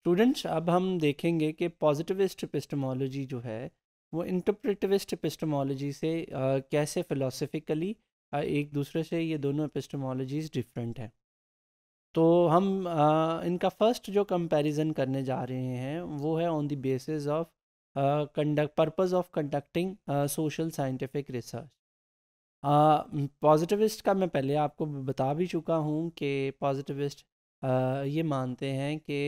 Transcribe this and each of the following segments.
students अब हम देखेंगे कि पॉजिटिविस्ट पिस्टमोलॉजी जो है वो इंटरप्रेटिविस्ट पिस्टमोलॉजी से आ, कैसे फ़िलोसफिकली एक दूसरे से ये दोनों पिस्टमोलॉजीज डिफरेंट हैं तो हम आ, इनका फ़र्स्ट जो कंपैरिजन करने जा रहे हैं वो है on the basis of conduct purpose of conducting social scientific research positivist का मैं पहले आपको बता भी चुका हूँ कि पॉजिटिविस्ट ये मानते हैं कि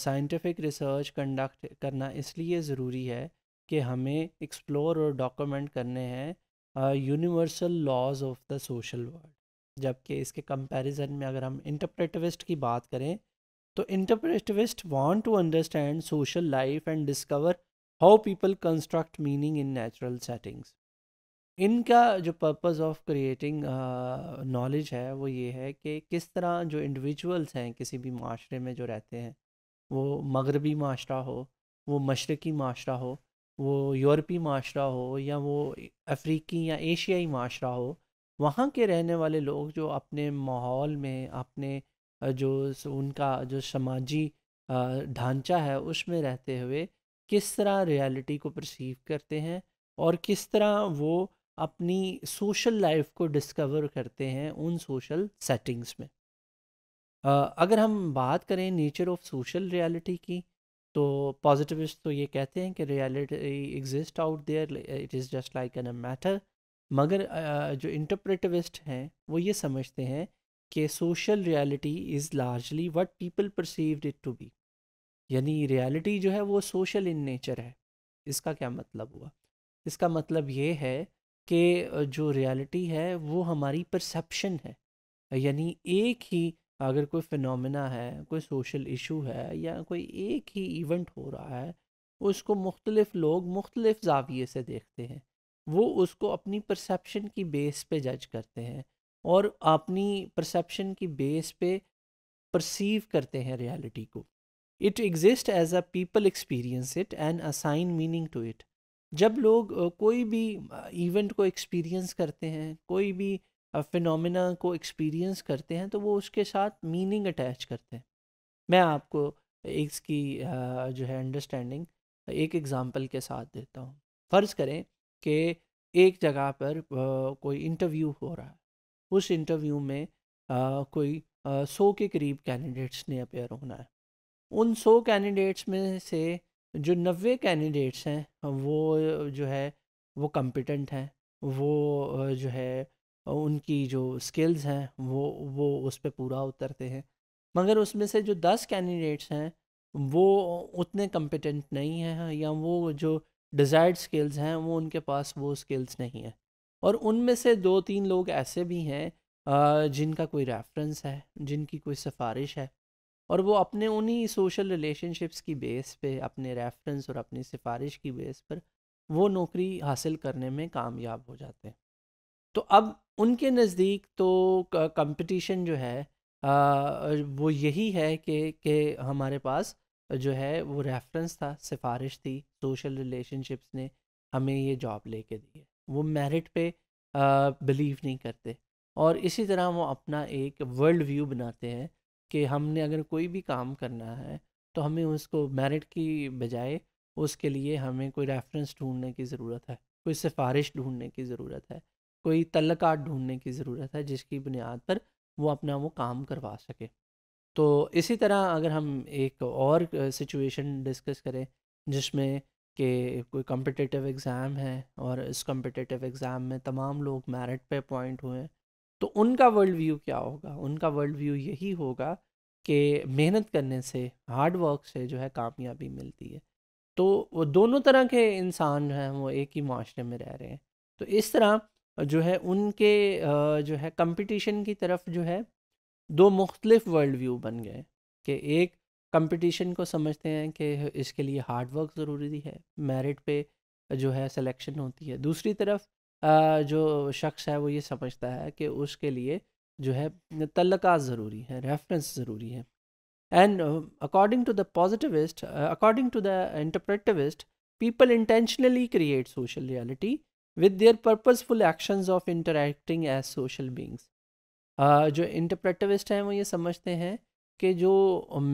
साइंटिफिक रिसर्च कंडक्ट करना इसलिए ज़रूरी है कि हमें एक्सप्लोर और डॉक्यूमेंट करने हैं universal laws of the social world जबकि इसके कंपैरिजन में अगर हम इंटरप्रेटिविस्ट की बात करें तो interpretivist want to understand social life and discover how people construct meaning in natural settings इनका जो पर्पस ऑफ क्रिएटिंग नॉलेज है वो ये है कि किस तरह जो इंडिविजुअल्स हैं किसी भी माशरे में जो रहते हैं वो मगरबी माशरा हो वो मशरकी माशरा हो वो यूरोपी माशरा हो या वो अफ्रीकी या एशियाई माशरा हो वहाँ के रहने वाले लोग जो अपने माहौल में अपने जो उनका जो समाजी ढांचा है उसमें रहते हुए किस तरह रियलिटी को परसीव करते हैं और किस तरह वो अपनी सोशल लाइफ को डिस्कवर करते हैं उन सोशल सेटिंग्स में अगर हम बात करें नेचर ऑफ सोशल रियलिटी की तो पॉजिटिविस्ट तो ये कहते हैं कि reality exist out there it is just like an matter मगर जो इंटरप्रेटिविस्ट हैं वो ये समझते हैं कि social reality is largely what people perceived it to be यानी रियलिटी जो है वो सोशल इन नेचर है इसका क्या मतलब हुआ इसका मतलब ये है कि जो रियलिटी है वो हमारी परसेप्शन है यानी एक ही अगर कोई फिनोमेना है कोई सोशल इशू है या कोई एक ही इवेंट हो रहा है उसको मुख्तलिफ लोग मुख्तलिफ जाविये से देखते हैं वो उसको अपनी परसेप्शन की बेस पे जज करते हैं और अपनी परसेप्शन की बेस पे परसीव करते हैं रियलिटी को it exist as a people experience it and assign meaning to it जब लोग कोई भी इवेंट को एक्सपीरियंस करते हैं कोई भी फिनोमिना को एक्सपीरियंस करते हैं तो वो उसके साथ मीनिंग अटैच करते हैं मैं आपको इसकी जो है अंडरस्टैंडिंग एक एग्ज़ाम्पल के साथ देता हूँ फ़र्ज़ करें कि एक जगह पर कोई इंटरव्यू हो रहा है उस इंटरव्यू में कोई सौ के करीब कैंडिडेट्स ने अपेयर होना है उन सौ कैंडिडेट्स में से जो नबे कैंडिडेट्स हैं वो जो है वो कम्पिटेंट हैं वो जो है उनकी जो स्किल्स हैं वो वो उस पर पूरा उतरते हैं मगर उसमें से जो दस कैंडिडेट्स हैं वो उतने कम्पिटेंट नहीं हैं हाँ, या वो जो डिज़ायर्ड स्किल्स हैं वो उनके पास वो स्किल्स नहीं हैं और उनमें से दो तीन लोग ऐसे भी हैं जिनका कोई रेफरेंस है जिनकी कोई सिफारिश है और वो अपने उन्हीं सोशल रिलेशनशिप्स की बेस पे अपने रेफरेंस और अपनी सिफारिश की बेस पर वो नौकरी हासिल करने में कामयाब हो जाते हैं तो अब उनके नज़दीक तो कंपटीशन जो है आ, वो यही है कि कि हमारे पास जो है वो रेफरेंस था सिफारिश थी सोशल रिलेशनशिप्स ने हमें ये जॉब लेके दी है वो मेरिट पे बिलीव नहीं करते और इसी तरह वो अपना एक वर्ल्ड व्यू बनाते हैं कि हमने अगर कोई भी काम करना है तो हमें उसको मेरिट की बजाय उसके लिए हमें कोई रेफरेंस ढूंढने की ज़रूरत है कोई सिफारिश ढूंढने की ज़रूरत है कोई तल्लकात ढूंढने की ज़रूरत है जिसकी बुनियाद पर वो अपना वो काम करवा सके तो इसी तरह अगर हम एक और सिचुएशन डिस्कस करें जिसमें कि कोई कम्पिटिटिव एग्ज़ाम है और इस कम्पिटिटिव एग्ज़ाम में तमाम लोग मेरिट पे अपॉइंट हुए हैं तो उनका वर्ल्ड व्यू क्या होगा उनका वर्ल्ड व्यू यही होगा कि मेहनत करने से हार्ड वर्क से जो है कामयाबी मिलती है तो वो दोनों तरह के इंसान जो हैं वो एक ही माशरे में रह रहे हैं तो इस तरह जो है उनके जो है कंपटीशन की तरफ जो है दो मुख्तलिफ वर्ल्ड व्यू बन गए कि एक कंपटीशन को समझते हैं कि इसके लिए हार्ड वर्क ज़रूरी है मेरिट पे जो है सिलेक्शन होती है दूसरी तरफ जो शख्स है वो ये समझता है कि उसके लिए जो है तल्लका ज़रूरी है रेफरेंस ज़रूरी है and according to the positivist according to the interpretivist people intentionally create social reality with their purposeful actions of interacting as social beings uh, जो इंटरप्रेटिविस्ट हैं वो ये समझते हैं कि जो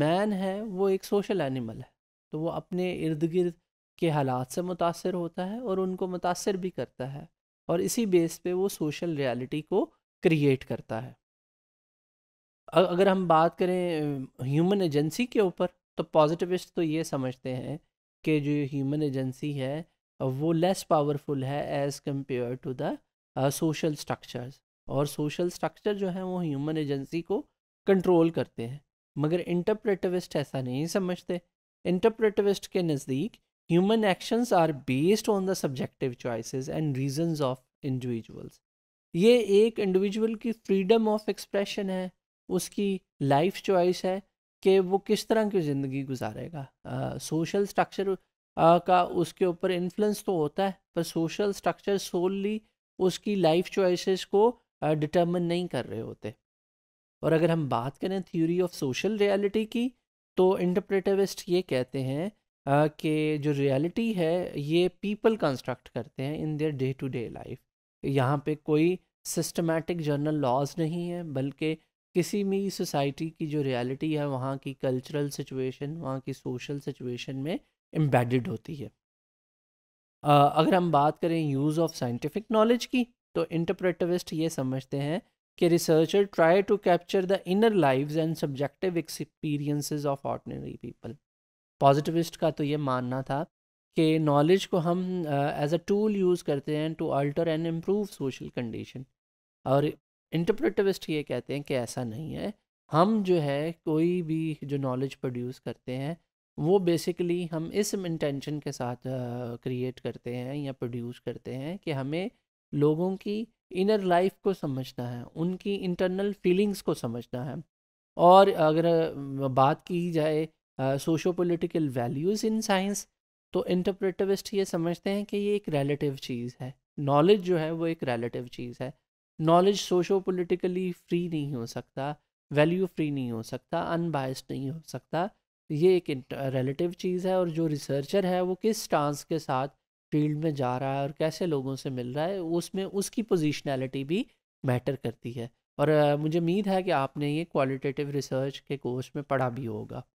मैन है वो एक सोशल एनिमल है तो वो अपने इर्द गिर्द के हालात से मुतासर होता है और उनको मुतासर भी करता है और इसी बेस पे वो सोशल रियलिटी को क्रिएट करता है अगर हम बात करें ह्यूमन एजेंसी के ऊपर तो पॉजिटिविस्ट तो ये समझते हैं कि जो ह्यूमन एजेंसी है वो लेस पावरफुल है as compare to the social structures और सोशल स्ट्रक्चर जो है वो ह्यूमन एजेंसी को कंट्रोल करते हैं मगर इंटरप्रेटिविस्ट ऐसा नहीं समझते इंटरप्रेटिविस्ट के नज़दीक human actions are based on the subjective choices and reasons of individuals ये एक इंडिविजुअल की फ्रीडम ऑफ एक्सप्रेशन है उसकी लाइफ चॉइस है कि वो किस तरह की ज़िंदगी गुजारेगा सोशल स्ट्रक्चर आ, का उसके ऊपर इन्फ्लुएंस तो होता है पर सोशल स्ट्रक्चर सोलली उसकी लाइफ चॉइसेस को डिटरमिन नहीं कर रहे होते और अगर हम बात करें थ्योरी ऑफ सोशल रियलिटी की तो इंटरप्रेटिविस्ट ये कहते हैं कि जो रियलिटी है ये पीपल कंस्ट्रक्ट करते हैं in their day to day life यहाँ पे कोई सिस्टमेटिक जर्नल लॉज नहीं है बल्कि किसी भी सोसाइटी की जो रियलिटी है वहाँ की कल्चरल सिचुएशन वहाँ की सोशल सिचुएशन में एम्बेडेड होती है अगर हम बात करें यूज़ ऑफ साइंटिफिक नॉलेज की तो इंटरप्रेटिविस्ट ये समझते हैं कि researcher try to capture the inner lives and subjective experiences of ordinary people positivist का तो ये मानना था कि नॉलेज को हम एज अ टूल यूज़ करते हैं to alter and improve social condition और इंटरप्रेटिविस्ट ये कहते हैं कि ऐसा नहीं है हम जो है कोई भी जो नॉलेज प्रोड्यूस करते हैं वो बेसिकली हम इस इंटेंशन के साथ क्रिएट करते हैं या प्रोड्यूस करते हैं कि हमें लोगों की इनर लाइफ को समझना है उनकी इंटरनल फीलिंग्स को समझना है और अगर बात की जाए socio political values in science तो इंटरप्रेटिविस्ट ये समझते हैं कि ये एक रेलेटिव चीज़ है नॉलेज जो है वो एक रेलेटिव चीज़ है नॉलेज सोशो पोलिटिकली फ्री नहीं हो सकता वैल्यू फ्री नहीं हो सकता अनबायस्ड नहीं हो सकता ये एक रिलेटिव चीज़ है और जो रिसर्चर है वो किस स्टांस के साथ फील्ड में जा रहा है और कैसे लोगों से मिल रहा है उसमें उसकी पोजिशनैलिटी भी मैटर करती है और मुझे उम्मीद है कि आपने ये क्वालिटेटिव रिसर्च के कोर्स में पढ़ा भी होगा